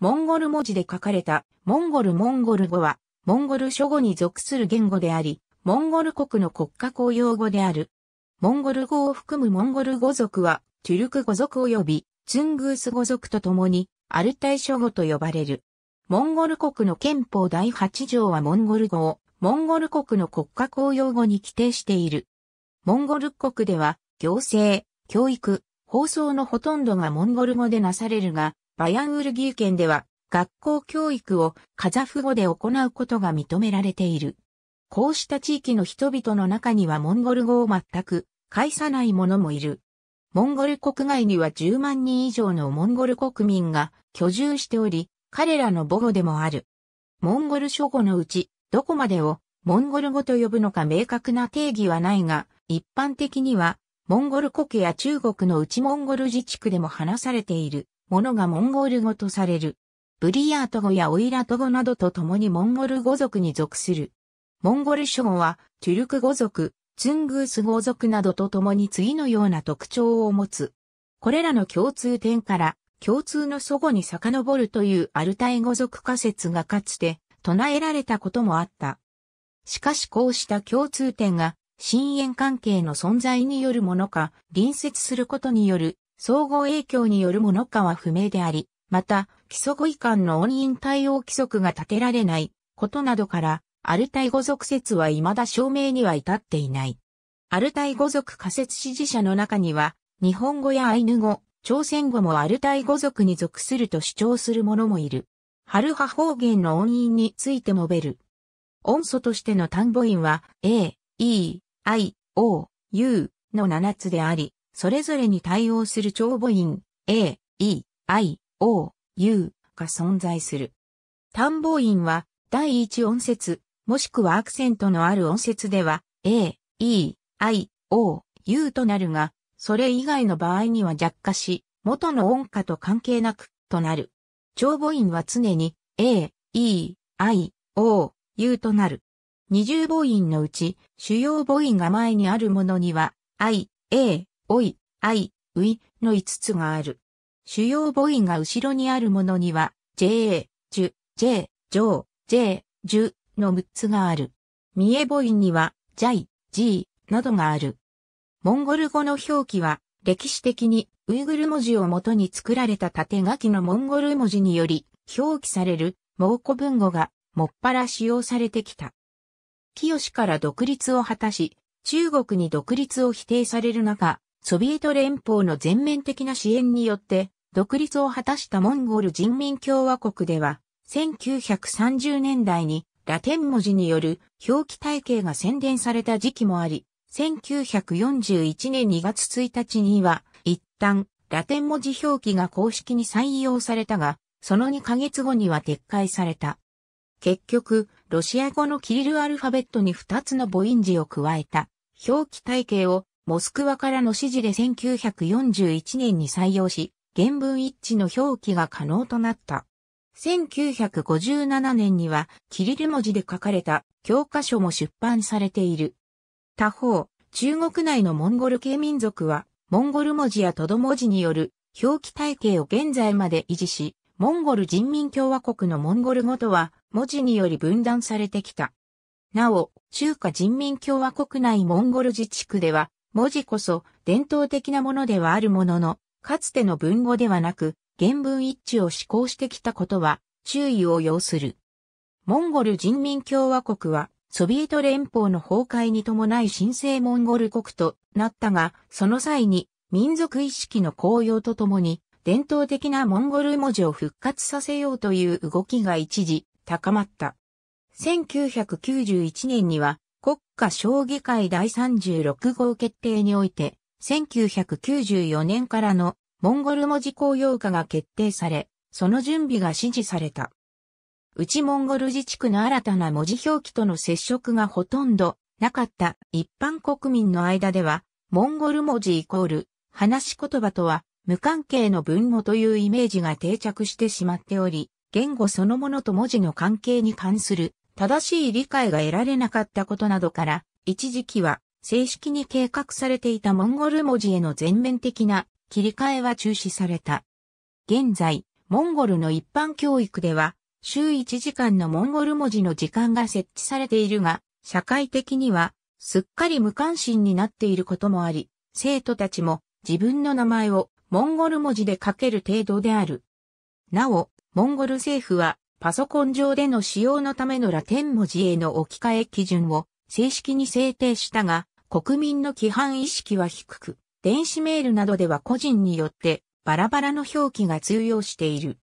モンゴル文字で書かれたモンゴルモンゴル語は、モンゴル諸語に属する言語であり、モンゴル国の国家公用語である。モンゴル語を含むモンゴル語族は、チュルク語族及びツングース語族と共に、アルタイ諸語と呼ばれる。モンゴル国の憲法第8条はモンゴル語を、モンゴル国の国家公用語に規定している。モンゴル国では、行政、教育、放送のほとんどがモンゴル語でなされるが、バヤンウルギー県では学校教育をカザフ語で行うことが認められている。こうした地域の人々の中にはモンゴル語を全く介さない者もいる。モンゴル国外には10万人以上のモンゴル国民が居住しており、彼らの母語でもある。モンゴル諸語のうち、どこまでをモンゴル語と呼ぶのか明確な定義はないが、一般的には、モンゴル国や中国の内モンゴル自治区でも話されているものがモンゴル語とされる。ブリヤート語やオイラト語などと共にモンゴル語族に属する。モンゴル諸語は、トゥルク語族、ツングース語族などと共に次のような特徴を持つ。これらの共通点から、共通の祖語に遡るというアルタイ語族仮説がかつて唱えられたこともあった。しかしこうした共通点が、深淵関係の存在によるものか、隣接することによる相互影響によるものかは不明であり、また、基礎語遺憾の音韻対応規則が立てられないことなどから、アルタイ語族説は未だ証明には至っていない。アルタイ語族仮説支持者の中には、日本語やアイヌ語、朝鮮語もアルタイ語族に属すると主張する者もいる。ハルハ方言の音韻について述べる。音素としての単母音は、A、E、I、O、U の7つであり、それぞれに対応する長母音 A、E、I、O、U が存在する。単母音は第一音節、もしくはアクセントのある音節では A、E、I、O、U となるが、それ以外の場合には弱化し、元の音化と関係なく、となる。長母音は常に A、E、I、O、U となる。二重母音のうち、主要母音が前にあるものには、I、A、おい、あい、ういの5つがある。主要母音が後ろにあるものには、j、ju、j、上、j、ju の6つがある。三重母音には、ジャイ、ジーなどがある。モンゴル語の表記は、歴史的にウイグル文字をもとに作られた縦書きのモンゴル文字により表記される蒙古文語がもっぱら使用されてきた。清から独立を果たし、中国に独立を否定される中、ソビエト連邦の全面的な支援によって独立を果たしたモンゴル人民共和国では、1930年代にラテン文字による表記体系が宣伝された時期もあり、1941年2月1日には一旦ラテン文字表記が公式に採用されたが、その2ヶ月後には撤回された。結局、ロシア語のキリルアルファベットに2つの母音字を加えた表記体系をモスクワからの指示で1941年に採用し、原文一致の表記が可能となった。1957年には、キリル文字で書かれた教科書も出版されている。他方、中国内のモンゴル系民族は、モンゴル文字やトド文字による表記体系を現在まで維持し、モンゴル人民共和国のモンゴル語とは文字により分断されてきた。なお、中華人民共和国内モンゴル自治区では文字こそ伝統的なものではあるものの、かつての文語ではなく、原文一致を施行してきたことは注意を要する。モンゴル人民共和国はソビエト連邦の崩壊に伴い新生モンゴル国となったが、その際に民族意識の高揚とともに伝統的なモンゴル文字を復活させようという動きが一時高まった。1991年には国家将棋会第36号決定において、1994年からのモンゴル文字公用化が決定され、その準備が指示された。内モンゴル自治区の新たな文字表記との接触がほとんどなかった一般国民の間では、モンゴル文字イコール、話し言葉とは無関係の文語というイメージが定着してしまっており、言語そのものと文字の関係に関する正しい理解が得られなかったことなどから、一時期は正式に計画されていたモンゴル文字への全面的な切り替えは中止された。現在、モンゴルの一般教育では、週1時間のモンゴル文字の時間が設置されているが、社会的には、すっかり無関心になっていることもあり、生徒たちも自分の名前をモンゴル文字で書ける程度である。なお、モンゴル政府はパソコン上での使用のためのラテン文字への置き換え基準を正式に制定したが、国民の規範意識は低く、電子メールなどでは個人によってバラバラの表記が通用している。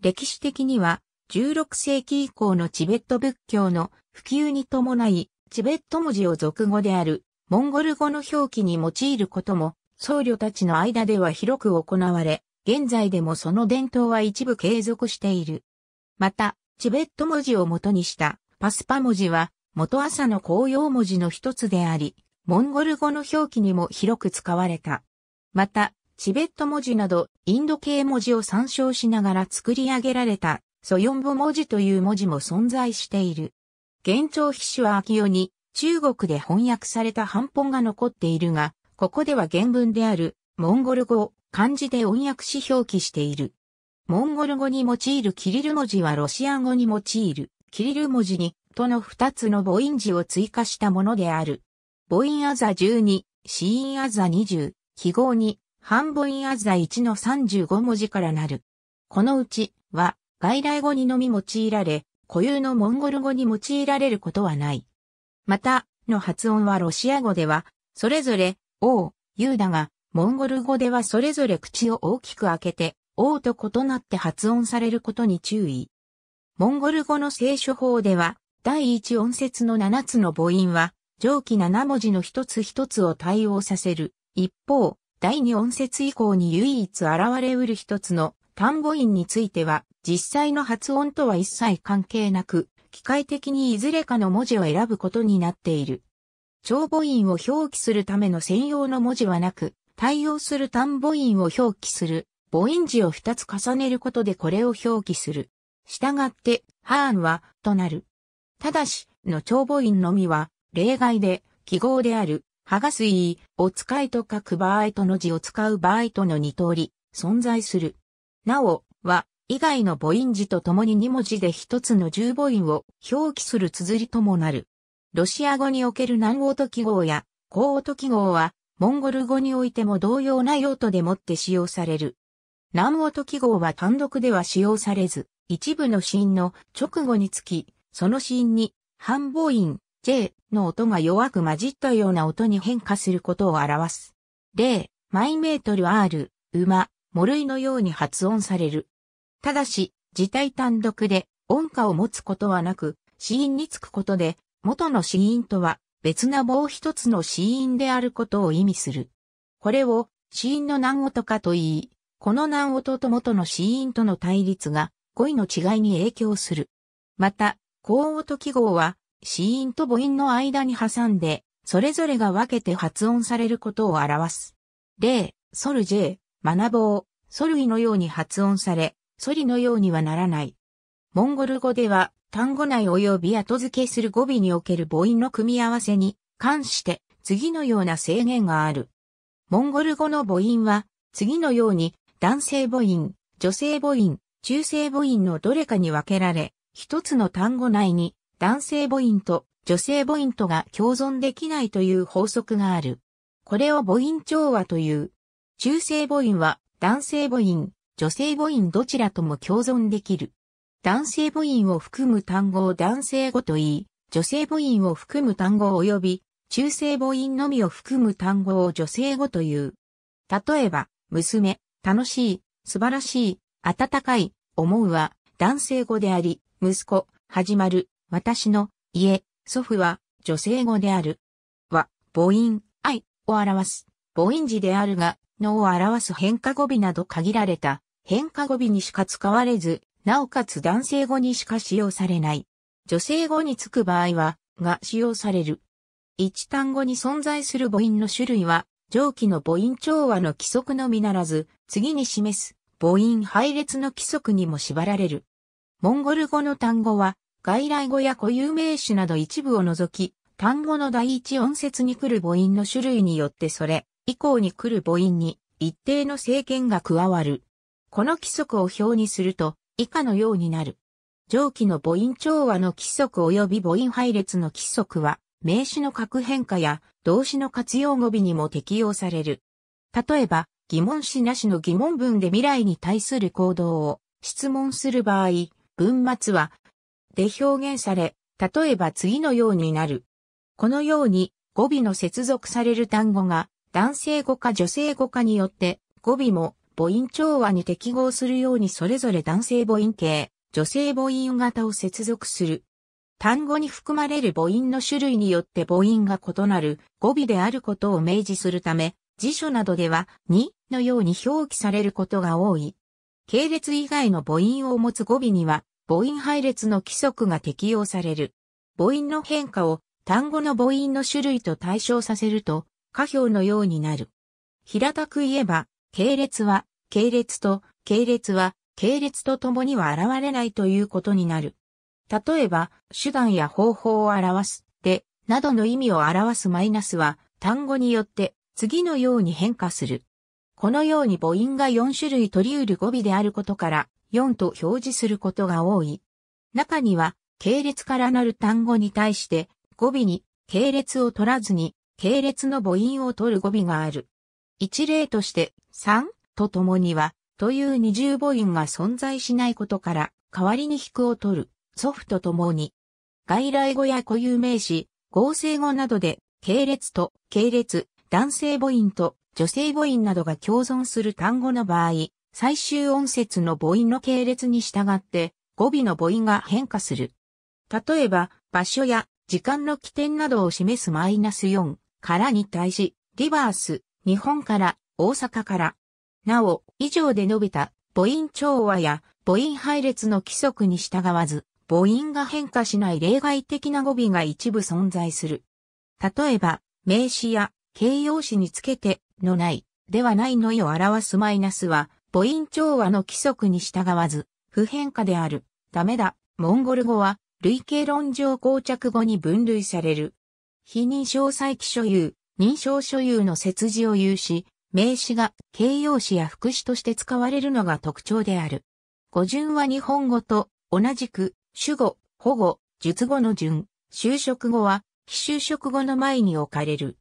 歴史的には16世紀以降のチベット仏教の普及に伴い、チベット文字を俗語であるモンゴル語の表記に用いることも僧侶たちの間では広く行われ、現在でもその伝統は一部継続している。また、チベット文字を元にしたパスパ文字は元朝の公用文字の一つであり、モンゴル語の表記にも広く使われた。また、チベット文字などインド系文字を参照しながら作り上げられたソヨンボ文字という文字も存在している。現状筆詞は秋代に中国で翻訳された半本が残っているが、ここでは原文であるモンゴル語を漢字で音訳し表記している。モンゴル語に用いるキリル文字はロシア語に用いるキリル文字に、との二つの母音字を追加したものである。母音アザ12、子音アザ20、記号2、半母音アザ1の35文字からなる。このうち、は、外来語にのみ用いられ、固有のモンゴル語に用いられることはない。また、の発音はロシア語では、それぞれ、おう、ゆうだが、モンゴル語ではそれぞれ口を大きく開けて、王と異なって発音されることに注意。モンゴル語の聖書法では、第一音節の七つの母音は、上記七文字の一つ一つを対応させる。一方、第二音節以降に唯一現れうる一つの単語音については、実際の発音とは一切関係なく、機械的にいずれかの文字を選ぶことになっている。長母音を表記するための専用の文字はなく、対応する単母音を表記する母音字を2つ重ねることでこれを表記する。したがって、ハーンは、となる。ただし、の長母音のみは、例外で、記号である、はがすいを使いと書く場合との字を使う場合との二通り、存在する。なお、は、以外の母音字と共に2文字で1つの重母音を表記する綴りともなる。ロシア語における南音記号や、高音記号は、モンゴル語においても同様な用途でもって使用される。南音記号は単独では使用されず、一部のシーンの直後につき、そのシーンに半母音 J の音が弱く混じったような音に変化することを表す。例、マイメートル R、馬、モルイのように発音される。ただし、自体単独で音化を持つことはなく、死因につくことで、元の死因とは別なもう一つの死因であることを意味する。これを死因の難音かと言い、この難音と元の子音との対立が語彙の違いに影響する。また、高音記号は子音と母音の間に挟んで、それぞれが分けて発音されることを表す。例、ソルジェ、マナボー、ソルイのように発音され、ソリのようにはならない。モンゴル語では単語内及び後付けする語尾における母音の組み合わせに関して次のような制限がある。モンゴル語の母音は次のように男性母音、女性母音、中性母音のどれかに分けられ、一つの単語内に男性母音と女性母音とが共存できないという法則がある。これを母音調和という。中性母音は男性母音、女性母音どちらとも共存できる。男性母音を含む単語を男性語と言い、女性母音を含む単語及び中性母音のみを含む単語を女性語という。例えば、娘、楽しい、素晴らしい、温かい、思うは、男性語であり、息子、始まる、私の、家、祖父は、女性語である。は、母音、愛を表す。母音字であるが、のを表す変化語尾など限られた変化語尾にしか使われず、なおかつ男性語にしか使用されない。女性語につく場合は、が使用される。一単語に存在する母音の種類は、上記の母音調和の規則のみならず、次に示す母音配列の規則にも縛られる。モンゴル語の単語は、外来語や固有名詞など一部を除き、単語の第一音節に来る母音の種類によってそれ、以降に来る母音に一定の制限が加わる。この規則を表にすると、以下のようになる。上記の母音調和の規則及び母音配列の規則は、名詞の核変化や動詞の活用語尾にも適用される。例えば、疑問詞なしの疑問文で未来に対する行動を質問する場合、文末は、で表現され、例えば次のようになる。このように語尾の接続される単語が男性語か女性語かによって語尾も母音調和に適合するようにそれぞれ男性母音形、女性母音型を接続する。単語に含まれる母音の種類によって母音が異なる語尾であることを明示するため、辞書などでは、に、のように表記されることが多い。系列以外の母音を持つ語尾には、母音配列の規則が適用される。母音の変化を単語の母音の種類と対象させると、下表のようになる。平たく言えば、系列は、系列と、系列は、系列と共には現れないということになる。例えば、手段や方法を表す、で、などの意味を表すマイナスは、単語によって、次のように変化する。このように母音が4種類取り得る語尾であることから、4と表示することが多い。中には、系列からなる単語に対して、語尾に系列を取らずに、系列の母音を取る語尾がある。一例として、3と共には、という二重母音が存在しないことから、代わりに引くを取る、祖父と共に。外来語や固有名詞、合成語などで、系列と、系列、男性母音と女性母音などが共存する単語の場合、最終音節の母音の系列に従って語尾の母音が変化する。例えば、場所や時間の起点などを示すマイナス4からに対し、リバース、日本から大阪から。なお、以上で述べた母音調和や母音配列の規則に従わず、母音が変化しない例外的な語尾が一部存在する。例えば、名詞や形容詞につけてのない、ではないの意を表すマイナスは、母音調和の規則に従わず、不変化である。ダメだ。モンゴル語は、類型論上膠着語に分類される。非認証再起所有、認証所有の設置を有し、名詞が形容詞や副詞として使われるのが特徴である。語順は日本語と同じく主語、保護、述語の順、就職語は非就職語の前に置かれる。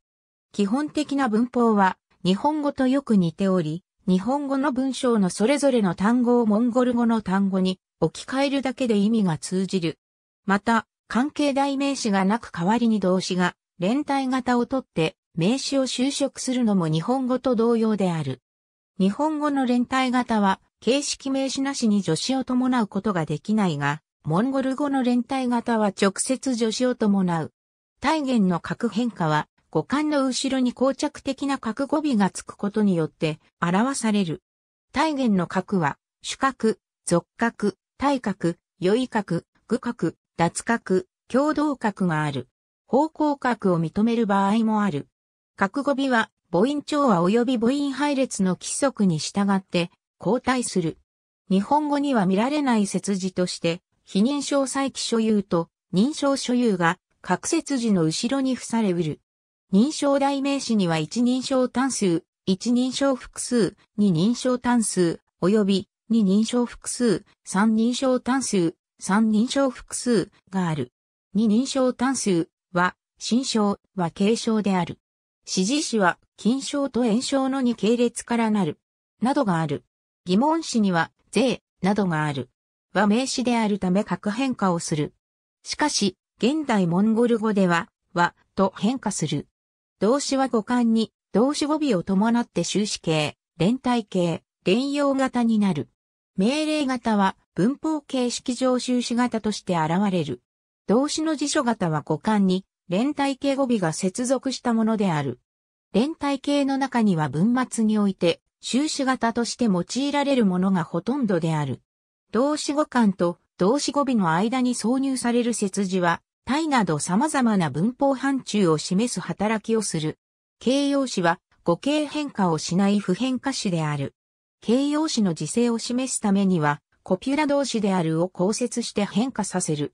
基本的な文法は日本語とよく似ており、日本語の文章のそれぞれの単語をモンゴル語の単語に置き換えるだけで意味が通じる。また、関係代名詞がなく代わりに動詞が連帯型をとって名詞を修飾するのも日本語と同様である。日本語の連帯型は形式名詞なしに助詞を伴うことができないが、モンゴル語の連帯型は直接助詞を伴う。体言の核変化は五感の後ろに膠着的な角語尾がつくことによって表される。体言の角は、主角、属角、体角、余意角、具角、脱角、共同角がある。方向角を認める場合もある。角語尾は、母音調和及び母音配列の規則に従って交代する。日本語には見られない節字として、非認証再起所有と認証所有が各節字の後ろに付されうる。認証代名詞には一人称単数、一人称複数、二人称単数、及び二人称複数、三人称単数、三人称複数がある。二人称単数は、新章は継承である。指示詞は、金章と炎章の2系列からなる。などがある。疑問詞には、税、などがある。は名詞であるため各変化をする。しかし、現代モンゴル語では、は、と変化する。動詞は語感に、動詞語尾を伴って終止形、連帯形、連用型になる。命令型は文法形式上終止型として現れる。動詞の辞書型は語感に、連帯形語尾が接続したものである。連帯形の中には文末において、終止型として用いられるものがほとんどである。動詞語感と動詞語尾の間に挿入される接字は、タイなど様々な文法範疇を示す働きをする。形容詞は語形変化をしない不変化詞である。形容詞の時制を示すためには、コピュラ動詞であるを公設して変化させる。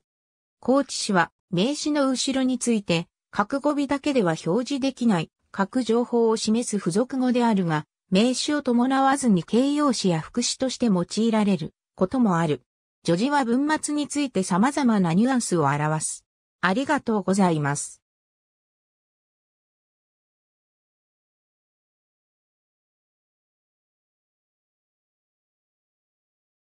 高知詞は名詞の後ろについて、格語尾だけでは表示できない、各情報を示す付属語であるが、名詞を伴わずに形容詞や副詞として用いられることもある。助詞は文末について様々なニュアンスを表す。ありがとうございます。